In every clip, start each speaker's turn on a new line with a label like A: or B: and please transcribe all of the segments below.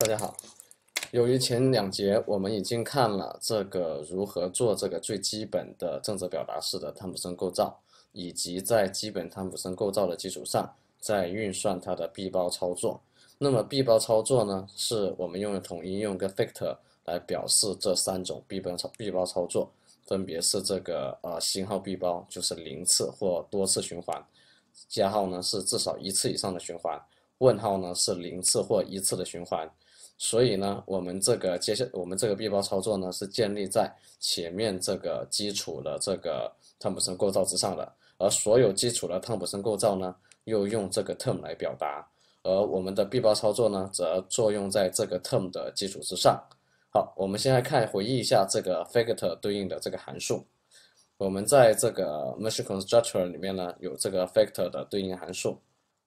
A: 大家好，由于前两节我们已经看了这个如何做这个最基本的正治表达式的汤普森构造，以及在基本汤普森构造的基础上，在运算它的闭包操作。那么闭包操作呢，是我们用统一用个 factor 来表示这三种闭包闭包操作，分别是这个呃星号闭包就是零次或多次循环，加号呢是至少一次以上的循环，问号呢是零次或一次的循环。所以呢，我们这个接下我们这个 B 包操作呢，是建立在前面这个基础的这个汤普森构造之上的。而所有基础的汤普森构造呢，又用这个 term 来表达。而我们的 B 包操作呢，则作用在这个 term 的基础之上。好，我们先来看回忆一下这个 factor 对应的这个函数。我们在这个 m a a h i n e constructor 里面呢，有这个 factor 的对应函数。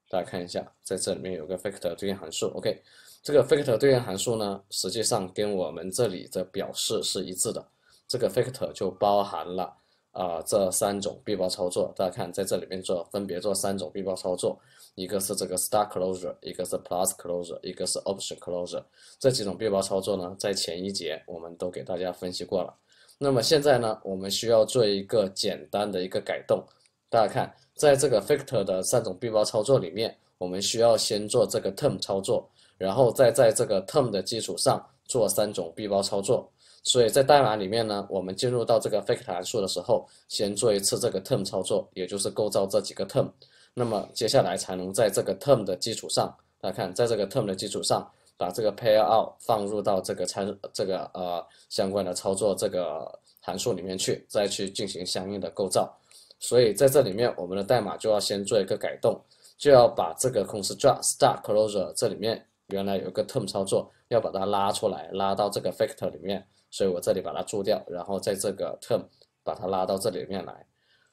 A: 大家看一下，在这里面有个 factor 对应函数。OK。这个 factor 对应函数呢，实际上跟我们这里的表示是一致的。这个 factor 就包含了啊这三种闭包操作。大家看，在这里面做分别做三种闭包操作，一个是这个 star closure，一个是 plus closure，一个是 option closure。这几种闭包操作呢，在前一节我们都给大家分析过了。那么现在呢，我们需要做一个简单的一个改动。大家看，在这个 factor 的三种闭包操作里面，我们需要先做这个 term 操作。然后再在这个 term 的基础上做三种闭包操作，所以在代码里面呢，我们进入到这个 fact 函数的时候，先做一次这个 term 操作，也就是构造这几个 term，那么接下来才能在这个 term 的基础上，大家看，在这个 term 的基础上，把这个 pair out 放入到这个参这个呃相关的操作这个函数里面去，再去进行相应的构造。所以在这里面，我们的代码就要先做一个改动，就要把这个 c o n s t r u c t star t closure 这里面。原来有一个 term 操作，要把它拉出来，拉到这个 factor 里面，所以我这里把它注掉，然后在这个 term 把它拉到这里面来，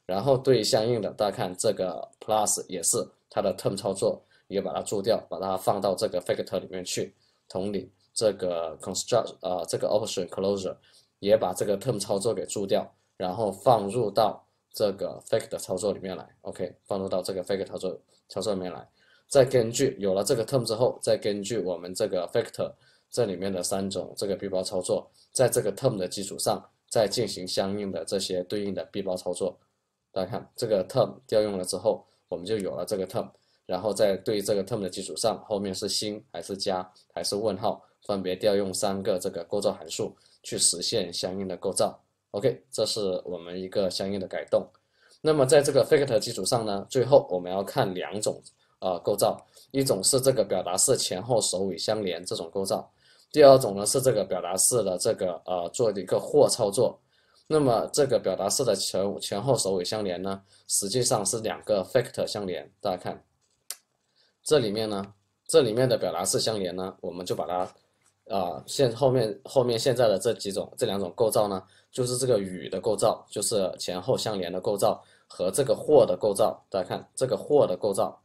A: 然后对相应的，大家看这个 plus 也是它的 term 操作，也把它注掉，把它放到这个 factor 里面去。同理，这个 construct，呃，这个 option closure 也把这个 term 操作给注掉，然后放入到这个 factor 操作里面来。OK，放入到这个 factor 操作操作里面来。再根据有了这个 term 之后，再根据我们这个 factor 这里面的三种这个 B 包操作，在这个 term 的基础上，再进行相应的这些对应的 B 包操作。大家看这个 term 调用了之后，我们就有了这个 term，然后在对这个 term 的基础上，后面是星还是加还是问号，分别调用三个这个构造函数去实现相应的构造。OK，这是我们一个相应的改动。那么在这个 factor 基础上呢，最后我们要看两种。啊，构造一种是这个表达式前后首尾相连这种构造，第二种呢是这个表达式的这个呃做的一个或操作。那么这个表达式的前前后首尾相连呢，实际上是两个 fact 相连。大家看，这里面呢，这里面的表达式相连呢，我们就把它啊现后面后面现在的这几种这两种构造呢，就是这个与的构造，就是前后相连的构造和这个或的构造。大家看这个或的构造。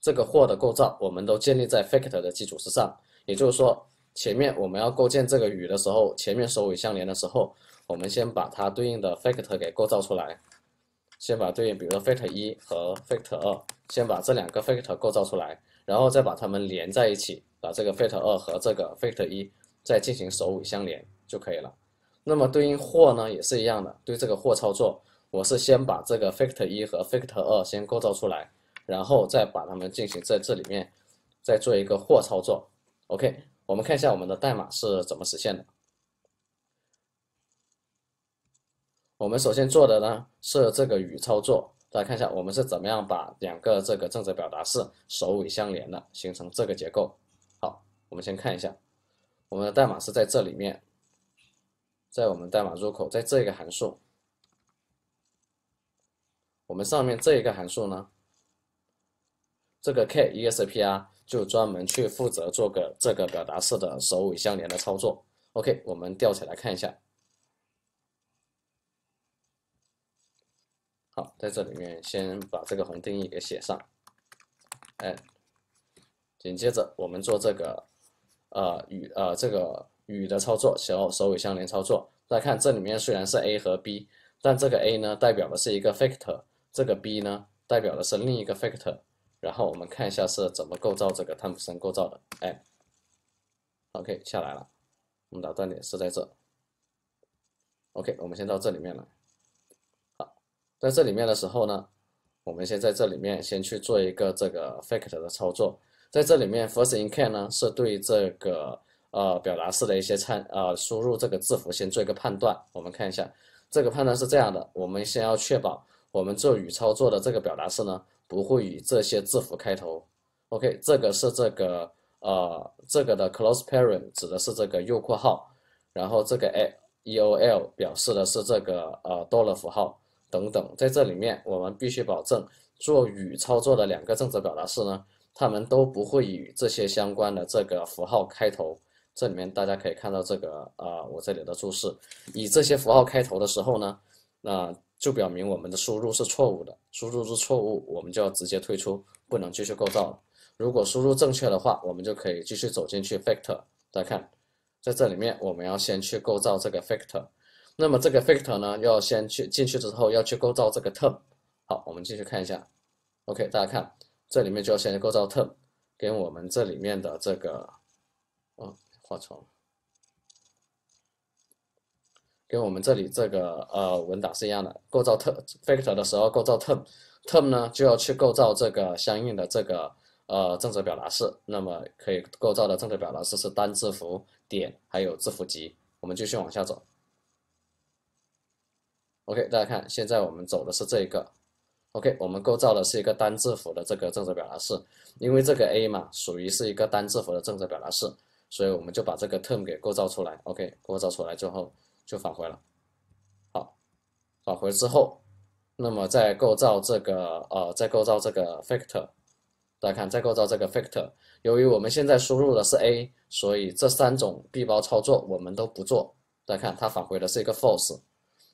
A: 这个货的构造，我们都建立在 fact 的基础之上，也就是说，前面我们要构建这个语的时候，前面首尾相连的时候，我们先把它对应的 fact 给构造出来，先把对应，比如说 fact 一和 fact 二，先把这两个 fact 构造出来，然后再把它们连在一起，把这个 fact 二和这个 fact 一再进行首尾相连就可以了。那么对应货呢，也是一样的，对这个货操作，我是先把这个 fact 一和 fact 二先构造出来。然后再把它们进行在这里面，再做一个或操作。OK，我们看一下我们的代码是怎么实现的。我们首先做的呢是这个与操作，大家看一下我们是怎么样把两个这个正则表达式首尾相连的形成这个结构。好，我们先看一下我们的代码是在这里面，在我们代码入口，在这一个函数，我们上面这一个函数呢。这个 K E S P R 就专门去负责做个这个表达式的首尾相连的操作。OK，我们调起来看一下。好，在这里面先把这个宏定义给写上，哎，紧接着我们做这个呃与呃这个与的操作，写后首尾相连操作。家看这里面虽然是 A 和 B，但这个 A 呢代表的是一个 factor，这个 B 呢代表的是另一个 factor。然后我们看一下是怎么构造这个汤普森构造的。哎，OK 下来了，我们打断点是在这。OK，我们先到这里面来。好，在这里面的时候呢，我们先在这里面先去做一个这个 fact 的操作。在这里面，first in c a n e 呢是对这个呃表达式的一些参呃输入这个字符先做一个判断。我们看一下，这个判断是这样的：我们先要确保我们做语操作的这个表达式呢。不会以这些字符开头。OK，这个是这个呃，这个的 close paren t 指的是这个右括号，然后这个 a E O L 表示的是这个呃，dollar 符号等等。在这里面，我们必须保证做与操作的两个正则表达式呢，它们都不会与这些相关的这个符号开头。这里面大家可以看到这个呃，我这里的注释，以这些符号开头的时候呢，那。就表明我们的输入是错误的，输入是错误，我们就要直接退出，不能继续构造了。如果输入正确的话，我们就可以继续走进去 factor。大家看，在这里面我们要先去构造这个 factor，那么这个 factor 呢，要先去进去之后要去构造这个 term。好，我们继续看一下。OK，大家看，这里面就要先构造 term，跟我们这里面的这个，嗯，画错了。跟我们这里这个呃文档是一样的，构造特 factor 的时候构造 term，term 呢就要去构造这个相应的这个呃正则表达式。那么可以构造的正则表达式是单字符、点还有字符集。我们继续往下走。OK，大家看，现在我们走的是这一个。OK，我们构造的是一个单字符的这个正则表达式，因为这个 a 嘛属于是一个单字符的正则表达式，所以我们就把这个 term 给构造出来。OK，构造出来之后。就返回了，好，返回之后，那么再构造这个呃，再构造这个 factor，大家看，再构造这个 factor。由于我们现在输入的是 a，所以这三种闭包操作我们都不做。大家看，它返回的是一个 false，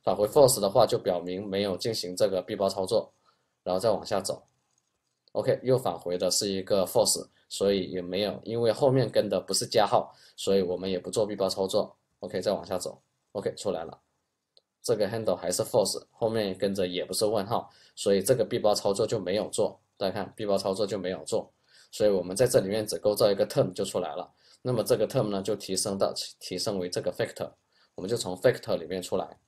A: 返回 false 的话就表明没有进行这个闭包操作，然后再往下走。OK，又返回的是一个 false，所以也没有，因为后面跟的不是加号，所以我们也不做闭包操作。OK，再往下走。OK 出来了，这个 handle 还是 false，后面跟着也不是问号，所以这个闭包操作就没有做。大家看，闭包操作就没有做，所以我们在这里面只构造一个 term 就出来了。那么这个 term 呢，就提升到提升为这个 factor，我们就从 factor 里面出来。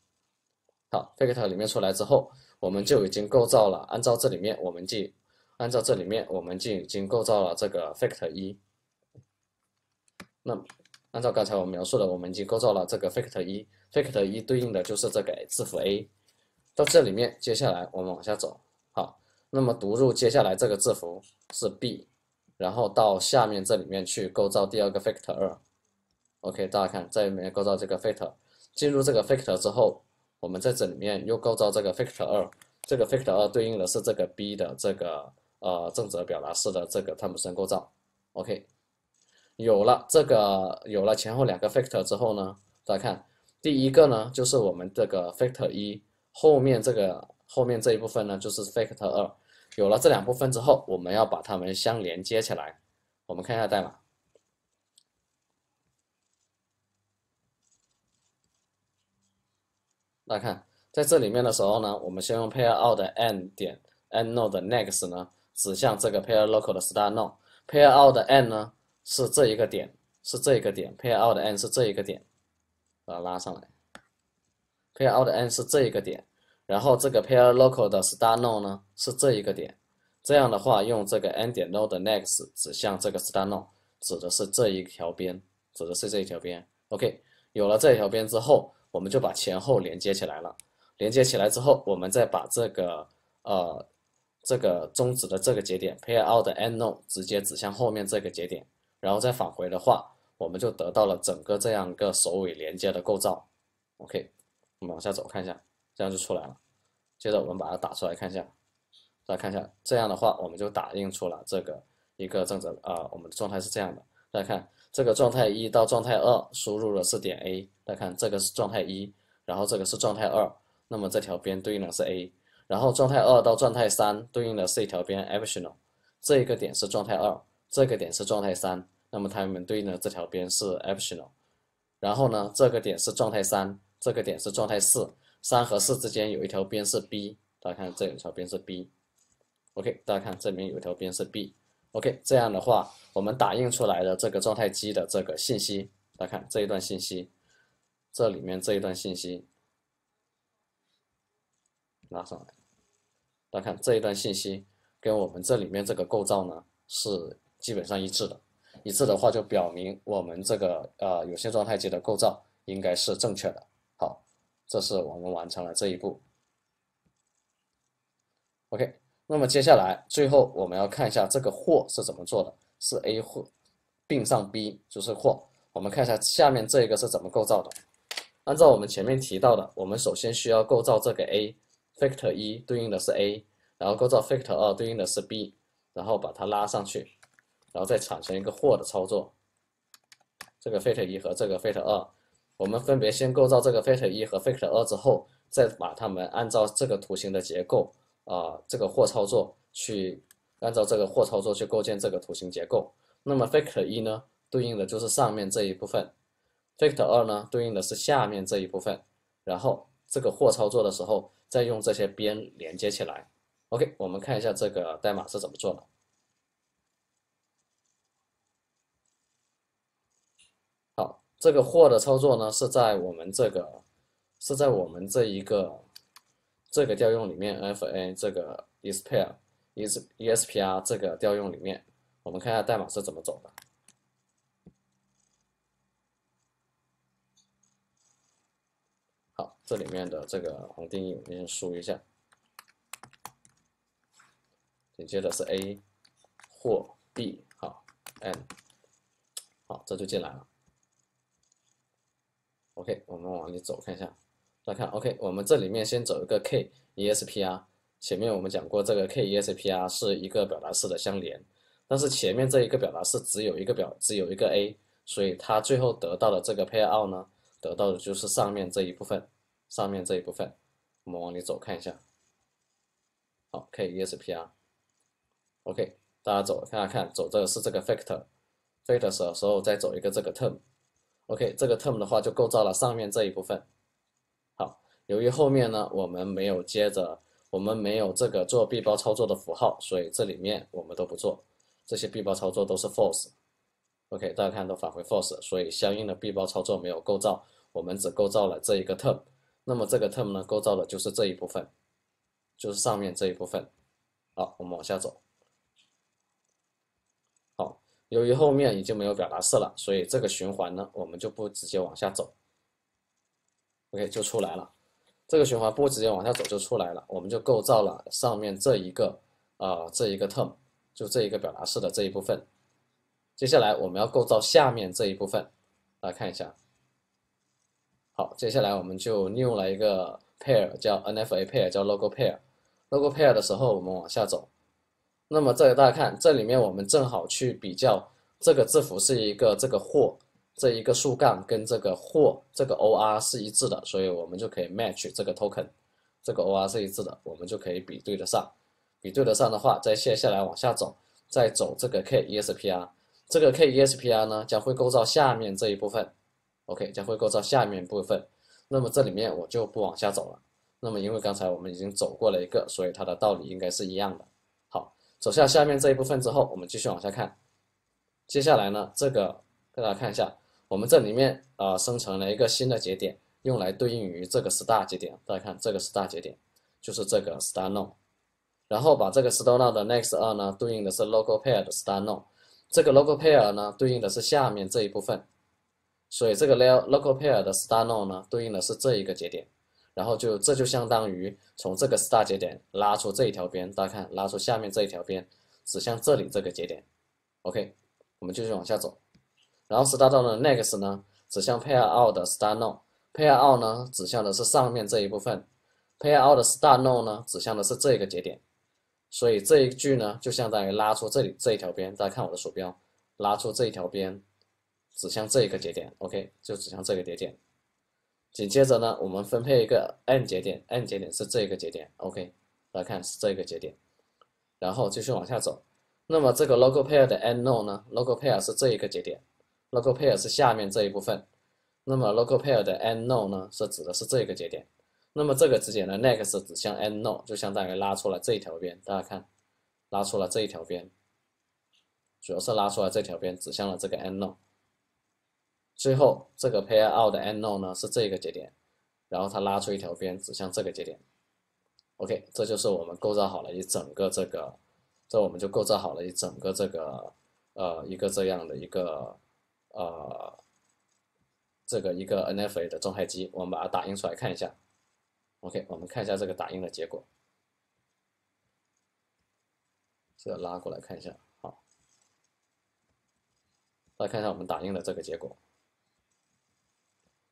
A: 好，factor 里面出来之后，我们就已经构造了，按照这里面我们进，按照这里面我们进已经构造了这个 factor 一。那按照刚才我们描述的，我们已经构造了这个 factor 一，factor 一对应的就是这个字符 a，到这里面，接下来我们往下走，好，那么读入接下来这个字符是 b，然后到下面这里面去构造第二个 factor 二，OK，大家看这里面构造这个 factor，进入这个 factor 之后，我们在这里面又构造这个 factor 二，这个 factor 二对应的是这个 b 的这个呃正则表达式的这个汤姆森构造，OK。有了这个，有了前后两个 factor 之后呢，大家看，第一个呢就是我们这个 factor 一，后面这个后面这一部分呢就是 factor 二。有了这两部分之后，我们要把它们相连接起来。我们看一下代码。大家看，在这里面的时候呢，我们先用 pair out 的 n 点 n node next 呢，指向这个 pair local 的 star node。pair out 的 n 呢。是这一个点，是这一个点，pair out 的 n 是这一个点，把它拉上来。pair out 的 n 是这一个点，然后这个 pair local 的 star node 呢，是这一个点。这样的话，用这个 n 点 node 的 next 指向这个 star node，指的是这一条边，指的是这一条边。OK，有了这一条边之后，我们就把前后连接起来了。连接起来之后，我们再把这个呃这个终止的这个节点 pair out 的 end node 直接指向后面这个节点。然后再返回的话，我们就得到了整个这样一个首尾连接的构造。OK，我们往下走看一下，这样就出来了。接着我们把它打出来看一下，大家看一下，这样的话我们就打印出了这个一个正则。啊，我们的状态是这样的。大家看，这个状态一到状态二输入的是点 A。大家看，这个是状态一，然后这个是状态二。那么这条边对应的是 A。然后状态二到状态三对应的是一条边 fional。这一个点是状态二。这个点是状态三，那么它们对应的这条边是 o p t i o n 然后呢，这个点是状态三，这个点是状态四，三和四之间有一条边是 b。大家看，这一条边是 b。OK，大家看这里面有一条边是 b。OK，这样的话，我们打印出来的这个状态机的这个信息，大家看这一段信息，这里面这一段信息，拿上来。大家看这一段信息，跟我们这里面这个构造呢是。基本上一致的，一致的话就表明我们这个呃有限状态集的构造应该是正确的。好，这是我们完成了这一步。OK，那么接下来最后我们要看一下这个或是怎么做的，是 A 或并上 B 就是或。我们看一下下面这个是怎么构造的。按照我们前面提到的，我们首先需要构造这个 A，factor 一对应的是 A，然后构造 factor 二对应的是 B，然后把它拉上去。然后再产生一个或的操作，这个 f a t 一和这个 f a t 二，我们分别先构造这个 f a t 一和 f a t 二之后，再把它们按照这个图形的结构，啊，这个或操作去按照这个或操作去构建这个图形结构。那么 fact 一呢，对应的就是上面这一部分，fact 二呢，对应的是下面这一部分。然后这个或操作的时候，再用这些边连接起来。OK，我们看一下这个代码是怎么做的。这个货的操作呢，是在我们这个是在我们这一个这个调用里面 f a 这个 ispair is espr 这个调用里面，我们看一下代码是怎么走的。好，这里面的这个宏定义，我们先输一下，紧接着是 a 或 b，好 n，好这就进来了。OK，我们往里走看一下。大家看，OK，我们这里面先走一个 KESP r 前面我们讲过，这个 KESP r 是一个表达式的相连，但是前面这一个表达式只有一个表，只有一个 A，所以它最后得到的这个 pair out 呢，得到的就是上面这一部分，上面这一部分。我们往里走看一下。好，KESP r OK，大家走，大家看，走这个是这个 factor，factor 的时候再走一个这个 term。OK，这个 term 的话就构造了上面这一部分。好，由于后面呢我们没有接着，我们没有这个做闭包操作的符号，所以这里面我们都不做，这些闭包操作都是 false。OK，大家看都返回 false，所以相应的闭包操作没有构造，我们只构造了这一个 term。那么这个 term 呢构造的就是这一部分，就是上面这一部分。好，我们往下走。由于后面已经没有表达式了，所以这个循环呢，我们就不直接往下走。OK，就出来了。这个循环不直接往下走就出来了，我们就构造了上面这一个呃这一个 term，就这一个表达式的这一部分。接下来我们要构造下面这一部分，来看一下。好，接下来我们就利用了一个 pair，叫 NFA pair，叫 log o pair。log o pair 的时候，我们往下走。那么这大家看，这里面我们正好去比较这个字符是一个这个或这一个竖杠跟这个或这个 O R 是一致的，所以我们就可以 match 这个 token，这个 O R 是一致的，我们就可以比对得上。比对得上的话，再卸下来往下走，再走这个 K E S P R，这个 K E S P R 呢将会构造下面这一部分，OK 将会构造下面部分。那么这里面我就不往下走了。那么因为刚才我们已经走过了一个，所以它的道理应该是一样的。走向下面这一部分之后，我们继续往下看。接下来呢，这个大家看一下，我们这里面呃生成了一个新的节点，用来对应于这个 s t a r 节点。大家看这个 s t a r 节点就是这个 s t a r node，然后把这个 s t a r node 的 next 二呢对应的是 local pair 的 s t a r node，这个 local pair 呢对应的是下面这一部分，所以这个 local pair 的 s t a r node 呢对应的是这一个节点。然后就这就相当于从这个 s t a r 节点拉出这一条边，大家看拉出下面这一条边，指向这里这个节点。OK，我们继续往下走。然后 start n e next 呢指向 pair out 的 s t a r node，pair out 呢指向的是上面这一部分，pair out 的 s t a r node 呢指向的是这个节点。所以这一句呢就相当于拉出这里这一条边，大家看我的鼠标拉出这一条边，指向这一个节点。OK，就指向这个节点。紧接着呢，我们分配一个 n 节点，n 节点是这一个节点，OK，来看是这一个节点，然后继续往下走。那么这个 local pair 的 n node 呢？local pair 是这一个节点，local pair 是下面这一部分。那么 local pair 的 n node 呢，是指的是这一个节点。那么这个节点的 next 指向 n node，就相当于拉出了这一条边。大家看，拉出了这一条边，主要是拉出来这条边，指向了这个 n node。最后，这个 pair out 的 end node 呢是这个节点，然后它拉出一条边指向这个节点。OK，这就是我们构造好了一整个这个，这我们就构造好了一整个这个呃一个这样的一个呃这个一个 NFA 的状态机。我们把它打印出来看一下。OK，我们看一下这个打印的结果。这拉过来看一下，好，来看一下我们打印的这个结果。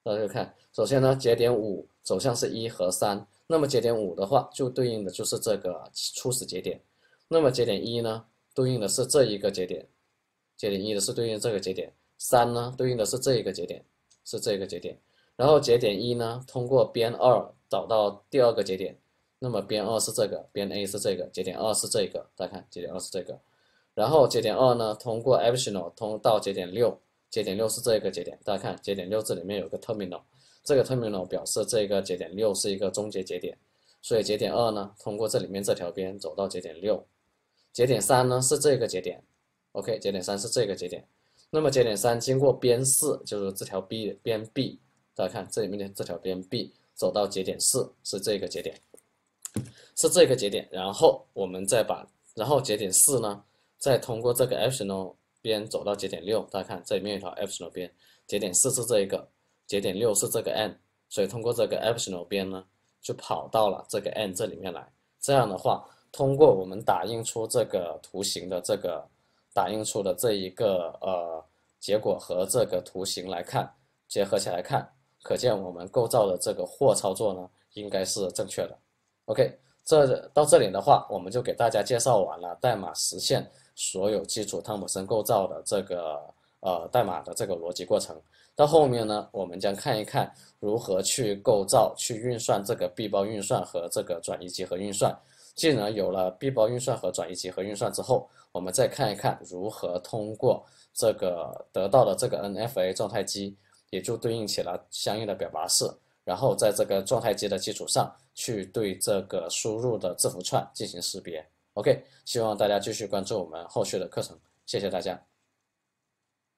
A: 大家看，首先呢，节点五走向是一和三，那么节点五的话就对应的就是这个初始节点，那么节点一呢，对应的是这一个节点，节点一的是对应这个节点，三呢对应的是这一个节点，是这个节点，然后节点一呢通过边二找到第二个节点，那么边二是这个，边 A 是这个，节点二是这个，大家看节点二是这个，然后节点二呢通过 additional 通到节点六。节点六是这一个节点，大家看节点六这里面有个 terminal，这个 terminal 表示这个节点六是一个终结节点。所以节点二呢，通过这里面这条边走到节点六。节点三呢是这个节点，OK，节点三是这个节点。那么节点三经过边四，就是这条 b 边 b，大家看这里面的这条边 b 走到节点四，是这个节点，是这个节点。然后我们再把，然后节点四呢，再通过这个 e p t i o n 边走到节点六，大家看这里面有一条 optional 边，节点四是这一个，节点六是这个 n，所以通过这个 optional 边呢，就跑到了这个 n 这里面来。这样的话，通过我们打印出这个图形的这个打印出的这一个呃结果和这个图形来看结合起来看，可见我们构造的这个货操作呢应该是正确的。OK，这到这里的话，我们就给大家介绍完了代码实现。所有基础汤姆森构造的这个呃代码的这个逻辑过程，到后面呢，我们将看一看如何去构造、去运算这个闭包运算和这个转移集合运算。既然有了闭包运算和转移集合运算之后，我们再看一看如何通过这个得到的这个 NFA 状态机，也就对应起了相应的表达式，然后在这个状态机的基础上去对这个输入的字符串进行识别。OK，希望大家继续关注我们后续的课程，谢谢大家。